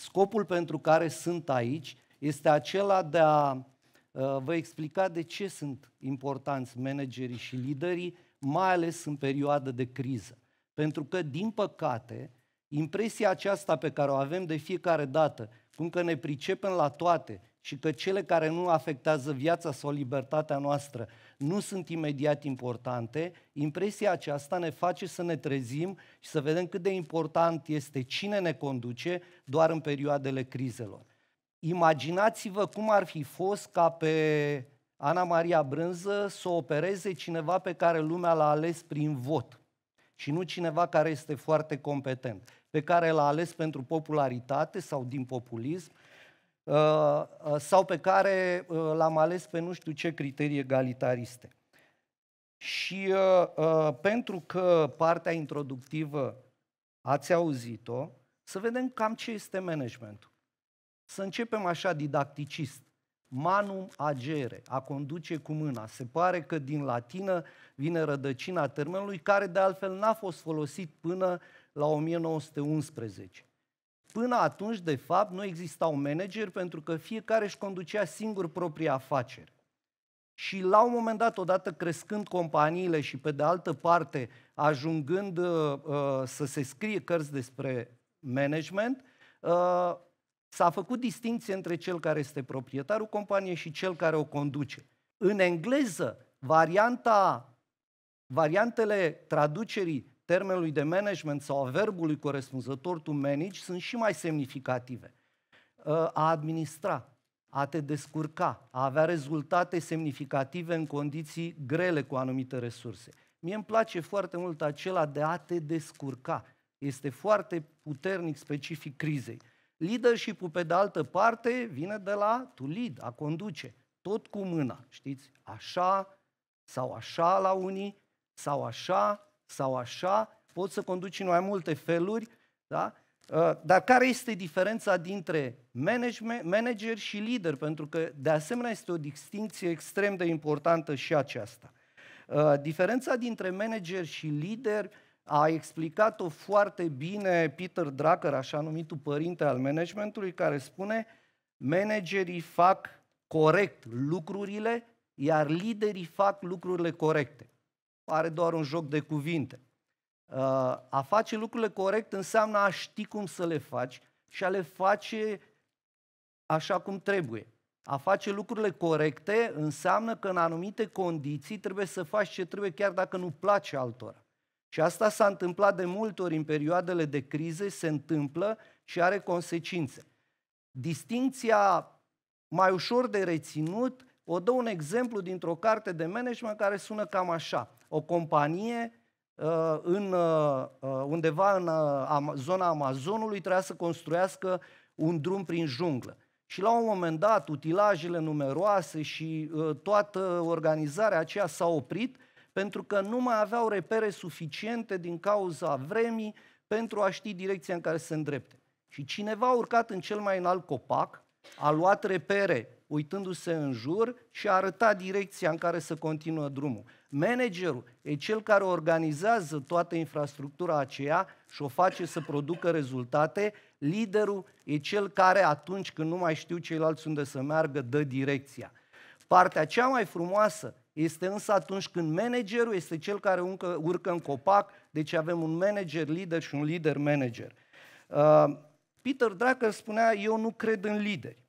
Scopul pentru care sunt aici este acela de a uh, vă explica de ce sunt importanți managerii și liderii, mai ales în perioadă de criză. Pentru că, din păcate, impresia aceasta pe care o avem de fiecare dată, cum că ne pricepem la toate și că cele care nu afectează viața sau libertatea noastră nu sunt imediat importante, impresia aceasta ne face să ne trezim și să vedem cât de important este cine ne conduce doar în perioadele crizelor. Imaginați-vă cum ar fi fost ca pe Ana Maria Brânză să opereze cineva pe care lumea l-a ales prin vot și nu cineva care este foarte competent, pe care l-a ales pentru popularitate sau din populism Uh, uh, sau pe care uh, l-am ales pe nu știu ce criterii egalitariste. Și pentru că partea introductivă ați auzit-o, să vedem cam ce este managementul. Să începem așa didacticist. Manum agere, a conduce cu mâna. Se pare că din latină vine rădăcina termenului, care de altfel n-a fost folosit până la 1911. Până atunci, de fapt, nu existau manageri pentru că fiecare își conducea singur propria afacere. Și la un moment dat, odată crescând companiile și pe de altă parte ajungând uh, uh să se scrie cărți despre management, uh, s-a făcut distinție între cel care este proprietarul companiei și cel care o conduce. În engleză, varianta, variantele traducerii termenului de management sau a verbului corespunzător to manage sunt și mai semnificative. Ă, a administra, a te descurca, a avea rezultate semnificative în condiții grele cu anumite resurse. Mie îmi place foarte mult acela de a te descurca. Este foarte puternic specific crizei. Leadership-ul, pe de altă parte, vine de la to lead, a conduce. Tot cu mâna, știți? Așa sau așa la unii, sau așa sau așa, poți să conduci în mai multe feluri, da? Uh, dar care este diferența dintre manager și lider? Pentru că, de asemenea, este o distinție extrem de importantă și aceasta. Uh, diferența dintre manager și lider a explicat-o foarte bine Peter Drucker, așa numitul părinte al managementului, care spune managerii fac corect lucrurile, iar liderii fac lucrurile corecte pare doar un joc de cuvinte. Uh, a face lucrurile corect înseamnă a ști cum să le faci și a le face așa cum trebuie. A face lucrurile corecte înseamnă că în anumite condiții trebuie să faci ce trebuie chiar dacă nu place altora. Și asta s-a întâmplat de multe ori în perioadele de crize, se întâmplă și are consecințe. Distinția mai ușor de reținut Vă dau un exemplu dintr-o carte de management care sună cam așa. O companie uh, în, uh, uh, undeva în zona Amazonului trebuia să construiască un drum prin junglă. Și la un moment dat, utilajele numeroase și toată organizarea aceea s-a oprit pentru că nu mai aveau repere suficiente din cauza vremii pentru a ști direcția în care se îndrepte. Și cineva a urcat în cel mai înalt copac a luat repere uitându-se în jur și a arătat direcția în care să continuă drumul. Managerul e cel care organizează toată infrastructura aceea și o face să producă rezultate. Liderul e cel care atunci când nu mai știu ceilalți unde să meargă, dă direcția. Partea cea mai frumoasă este însă atunci când managerul este cel care urcă, în copac, deci avem un manager lider și un lider manager. Uh, Peter Drucker spunea, eu nu cred în lideri.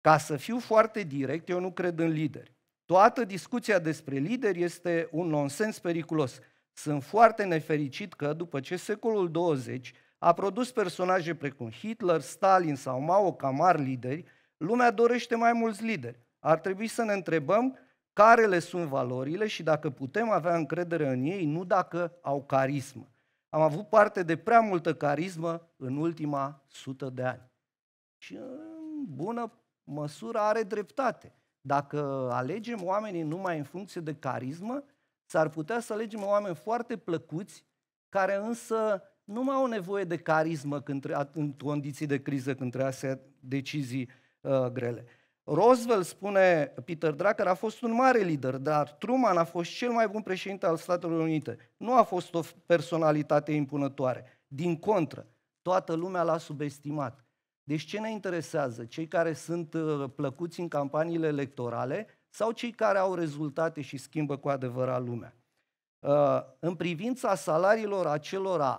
Ca să fiu foarte direct, eu nu cred în lideri. Toată discuția despre lideri este un nonsens periculos. Sunt foarte nefericit că, după ce secolul 20 a produs personaje precum Hitler, Stalin sau Mao ca mari lideri, lumea dorește mai mulți lideri. Ar trebui să ne întrebăm care le sunt valorile și dacă putem avea încredere în ei, nu dacă au carismă am avut parte de prea multă carismă în ultima sută de ani. Și în bună măsură are dreptate. Dacă alegem oamenii numai în funcție de carismă, s-ar putea să alegem oameni foarte plăcuți, care însă nu mai au nevoie de carismă când, în condiții de criză când trebuie să ia decizii uh, grele. Roosevelt, spune Peter Drucker, a fost un mare lider, dar Truman a fost cel mai bun președinte al Statelor Unite. Nu a fost o personalitate impunătoare. Din contră, toată lumea l-a subestimat. Deci ce ne interesează? Cei care sunt uh, plăcuți în campaniile electorale sau cei care au rezultate și schimbă cu adevărat lumea? Uh, în privința salariilor acelora,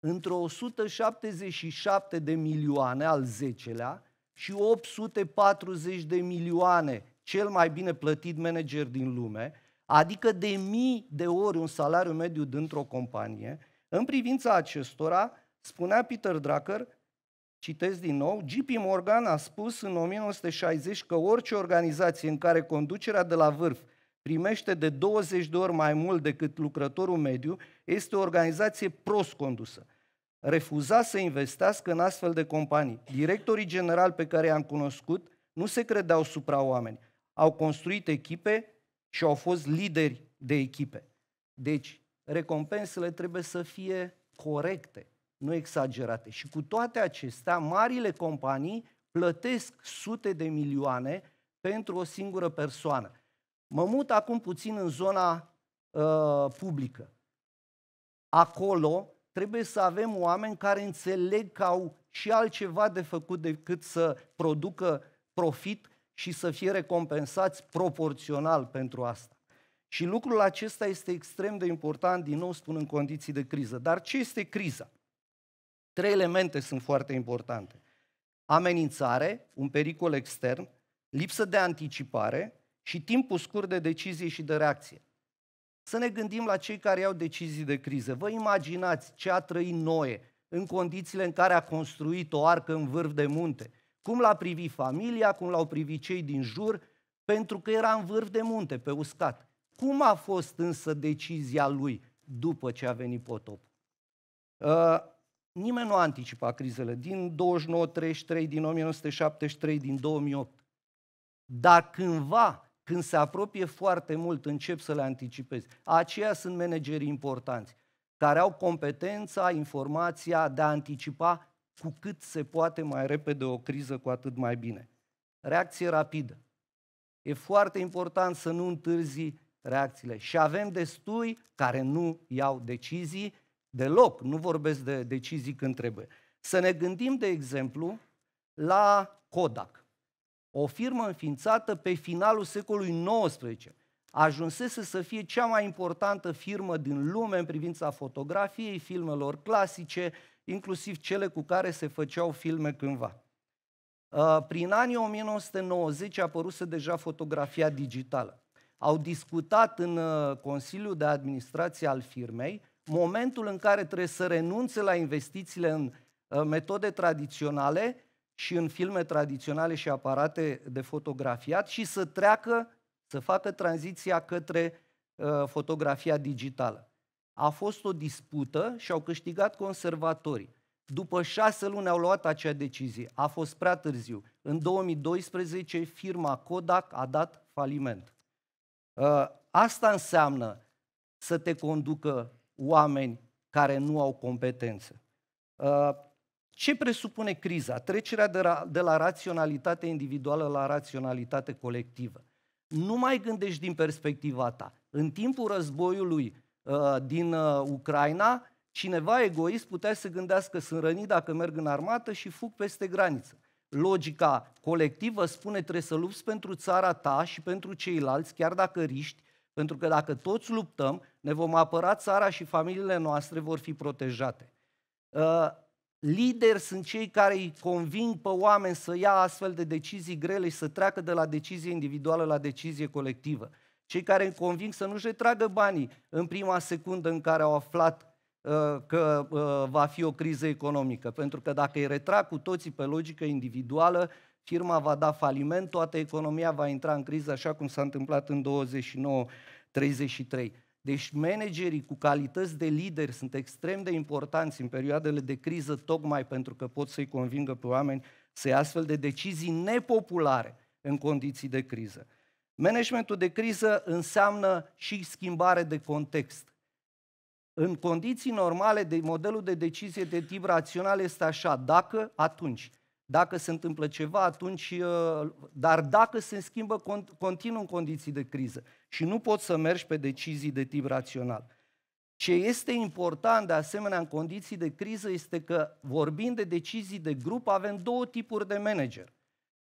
într-o 177 de milioane al 10-lea, și 840 de milioane, cel mai bine plătit manager din lume, adică de mii de ori un salariu mediu dintr-o companie, în privința acestora, spunea Peter Drucker, citesc din nou, JP Morgan a spus în 1960 că orice organizație în care conducerea de la vârf primește de 20 de ori mai mult decât lucrătorul mediu, este o organizație prost condusă refuza să investească în astfel de companii. Directorii generali pe care i-am cunoscut nu se credeau supra oameni. Au construit echipe și au fost lideri de echipe. Deci, recompensele trebuie să fie corecte, nu exagerate. Și cu toate acestea, marile companii plătesc sute de milioane pentru o singură persoană. Mă mut acum puțin în zona uh, publică. Acolo Trebuie să avem oameni care înțeleg că au și altceva de făcut decât să producă profit și să fie recompensați proporțional pentru asta. Și lucrul acesta este extrem de important, din nou spun, în condiții de criză. Dar ce este criza? Trei elemente sunt foarte importante. Amenințare, un pericol extern, lipsă de anticipare și timpul scurt de decizie și de reacție. Să ne gândim la cei care iau decizii de criză. Vă imaginați ce a trăit Noe în condițiile în care a construit o arcă în vârf de munte. Cum l-a privit familia, cum l-au privit cei din jur, pentru că era în vârf de munte, pe uscat. Cum a fost însă decizia lui după ce a venit potop? Uh, nimeni nu a anticipat crizele din 29-33, din 1973, din 2008. Dar cândva când se apropie foarte mult, încep să le anticipezi. Aceia sunt managerii importanți, care au competența, informația de a anticipa cu cât se poate mai repede o criză, cu atât mai bine. Reacție rapidă. E foarte important să nu întârzi reacțiile. Și avem destui care nu iau decizii deloc, nu vorbesc de decizii când trebuie. Să ne gândim, de exemplu, la Kodak o firmă înființată pe finalul secolului XIX, ajunsese să fie cea mai importantă firmă din lume în privința fotografiei, filmelor clasice, inclusiv cele cu care se făceau filme cândva. Uh, prin anii 1990 a apăruse deja fotografia digitală. Au discutat în uh, Consiliul de Administrație al firmei momentul în care trebuie să renunțe la investițiile în uh, metode tradiționale și în filme tradiționale și aparate de fotografiat și să treacă, să facă tranziția către uh, fotografia digitală. A fost o dispută și au câștigat conservatorii. După șase luni au luat acea decizie. A fost prea târziu. În 2012, firma Kodak a dat faliment. Uh, asta înseamnă să te conducă oameni care nu au competență. Uh, ce presupune criza? Trecerea de la, de la raționalitate individuală la raționalitate colectivă. Nu mai gândești din perspectiva ta. În timpul războiului uh, din uh, Ucraina, cineva egoist putea să gândească sunt rănit dacă merg în armată și fug peste graniță. Logica colectivă spune trebuie să lupți pentru țara ta și pentru ceilalți, chiar dacă riști, pentru că dacă toți luptăm, ne vom apăra țara și familiile noastre vor fi protejate. Uh, Lideri sunt cei care îi conving pe oameni să ia astfel de decizii grele și să treacă de la decizie individuală la decizie colectivă. Cei care îi conving să nu-și retragă banii în prima secundă în care au aflat uh, că uh, va fi o criză economică. Pentru că dacă îi retrag cu toții pe logică individuală, firma va da faliment, toată economia va intra în criză, așa cum s-a întâmplat în 29-33. Deci managerii cu calități de lideri sunt extrem de importanți în perioadele de criză, tocmai pentru că pot să-i convingă pe oameni să ia astfel de decizii nepopulare în condiții de criză. Managementul de criză înseamnă și schimbare de context. În condiții normale, de modelul de decizie de tip rațional este așa, dacă, atunci. Dacă se întâmplă ceva, atunci... Uh, dar dacă se schimbă continuu în condiții de criză și nu poți să mergi pe decizii de tip rațional. Ce este important, de asemenea, în condiții de criză, este că, vorbind de decizii de grup, avem două tipuri de manager.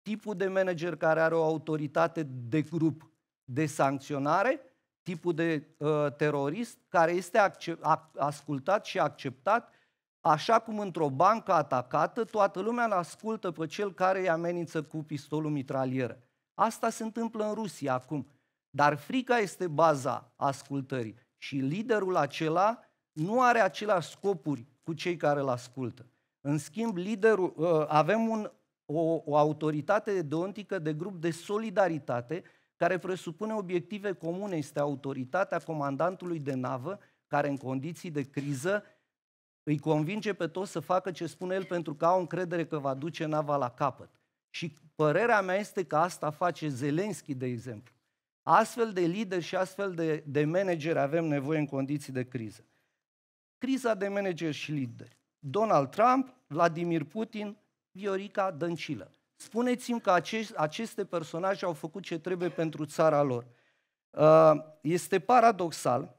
Tipul de manager care are o autoritate de grup de sancționare, tipul de uh, terorist care este ac, ascultat și acceptat Așa cum într-o bancă atacată, toată lumea îl ascultă pe cel care îi amenință cu pistolul mitralieră. Asta se întâmplă în Rusia acum. Dar frica este baza ascultării și liderul acela nu are aceleași scopuri cu cei care îl ascultă. În schimb, liderul, ă, avem un, o, o autoritate deontică de grup de solidaritate care presupune obiective comune. Este autoritatea comandantului de navă care în condiții de criză îi convinge pe toți să facă ce spune el pentru că au încredere că va duce nava la capăt. Și părerea mea este că asta face Zelenski, de exemplu. Astfel de lideri și astfel de, de manageri avem nevoie în condiții de criză. Criza de manageri și lideri. Donald Trump, Vladimir Putin, Viorica Dăncilă. Spuneți-mi că acești, aceste personaje au făcut ce trebuie pentru țara lor. Uh, este paradoxal,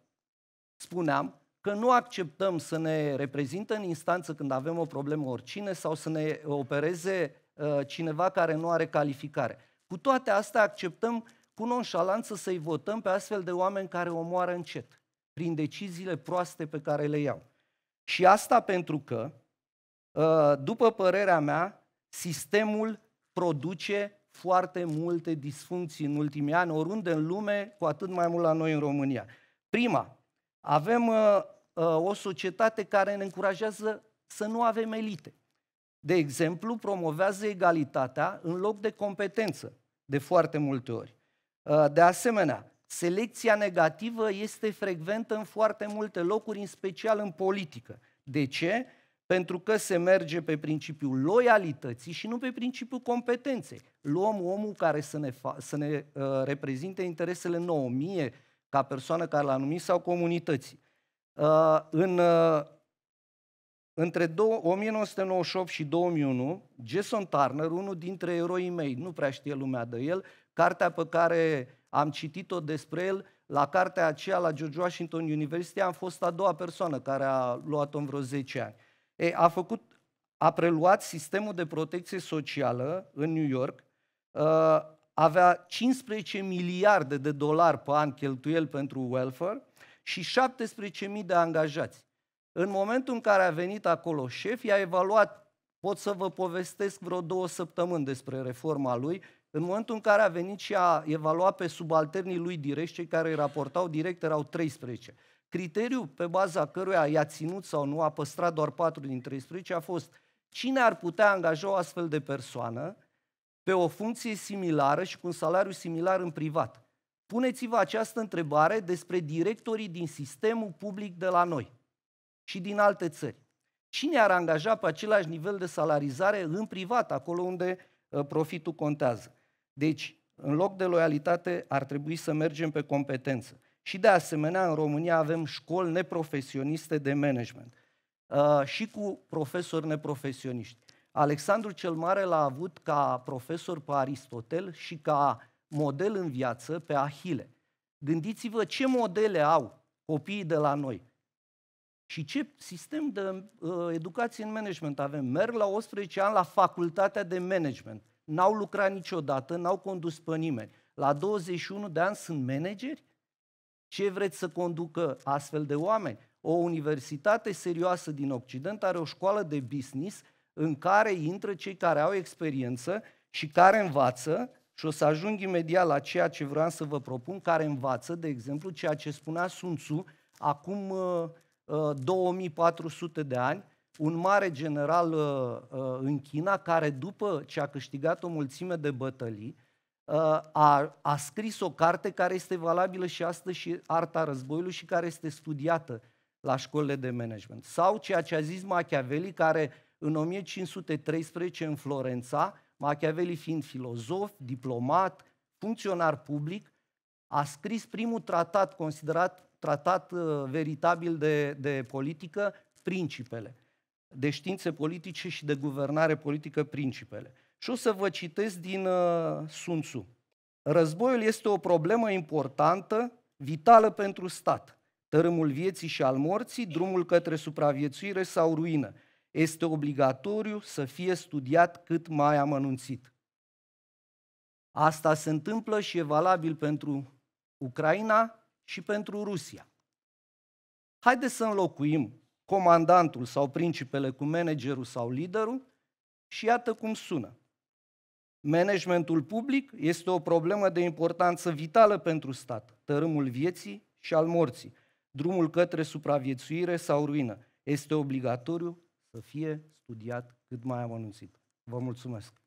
spuneam, că nu acceptăm să ne reprezintă în instanță când avem o problemă oricine sau să ne opereze uh, cineva care nu are calificare. Cu toate astea acceptăm cu nonșalanță să-i votăm pe astfel de oameni care omoară încet, prin deciziile proaste pe care le iau. Și asta pentru că, uh, după părerea mea, sistemul produce foarte multe disfuncții în ultimii ani, oriunde în lume, cu atât mai mult la noi în România. Prima, avem uh, uh, o societate care ne încurajează să nu avem elite. De exemplu, promovează egalitatea în loc de competență, de foarte multe ori. Uh, de asemenea, selecția negativă este frecventă în foarte multe locuri, în special în politică. De ce? Pentru că se merge pe principiul loialității și nu pe principiul competenței. Luăm omul care să ne, fa- să ne uh, reprezinte interesele nouă, mie, ca persoană care l-a numit, sau comunității. Uh, în, uh, între 1998 și 2001, Jason Turner, unul dintre eroii mei, nu prea știe lumea de el, cartea pe care am citit-o despre el, la cartea aceea la George Washington University, am fost a doua persoană care a luat-o în vreo 10 ani. E, a, făcut, a preluat sistemul de protecție socială în New York, uh, avea 15 miliarde de dolari pe an cheltuiel pentru welfare și 17.000 de angajați. În momentul în care a venit acolo șef, i-a evaluat, pot să vă povestesc vreo două săptămâni despre reforma lui, în momentul în care a venit și a evaluat pe subalternii lui direct, cei care îi raportau direct erau 13. Criteriul pe baza căruia i-a ținut sau nu, a păstrat doar 4 din 13, a fost cine ar putea angaja o astfel de persoană, pe o funcție similară și cu un salariu similar în privat? Puneți-vă această întrebare despre directorii din sistemul public de la noi și din alte țări. Cine ar angaja pe același nivel de salarizare în privat, acolo unde uh, profitul contează? Deci, în loc de loialitate, ar trebui să mergem pe competență. Și de asemenea, în România avem școli neprofesioniste de management uh, și cu profesori neprofesioniști. Alexandru cel Mare l-a avut ca profesor pe Aristotel și ca model în viață pe Ahile. Gândiți-vă ce modele au copiii de la noi. Și ce sistem de uh, educație în management avem? Merg la 18 ani la facultatea de management. N-au lucrat niciodată, n-au condus pe nimeni. La 21 de ani sunt manageri? Ce vreți să conducă astfel de oameni? O universitate serioasă din Occident are o școală de business în care intră cei care au experiență și care învață, și o să ajung imediat la ceea ce vreau să vă propun, care învață, de exemplu, ceea ce spunea Sun Tzu acum uh, 2400 uh, de ani, un mare general uh, uh, în China care după ce a câștigat o mulțime de bătălii, uh, a, a scris o carte care este valabilă și astăzi și arta războiului și care este studiată la școlile de management. Sau ceea ce a zis Machiavelli, care în 1513, în Florența, Machiavelli fiind filozof, diplomat, funcționar public, a scris primul tratat considerat tratat uh, veritabil de, de politică, Principele, de științe politice și de guvernare politică, Principele. Și o să vă citesc din uh, Sun Tzu. Războiul este o problemă importantă, vitală pentru stat. Tărâmul vieții și al morții, drumul către supraviețuire sau ruină este obligatoriu să fie studiat cât mai amănunțit. Asta se întâmplă și e valabil pentru Ucraina și pentru Rusia. Haideți să înlocuim comandantul sau principele cu managerul sau liderul și iată cum sună. Managementul public este o problemă de importanță vitală pentru stat, tărâmul vieții și al morții, drumul către supraviețuire sau ruină. Este obligatoriu să fie studiat cât mai amănunțit. Vă mulțumesc!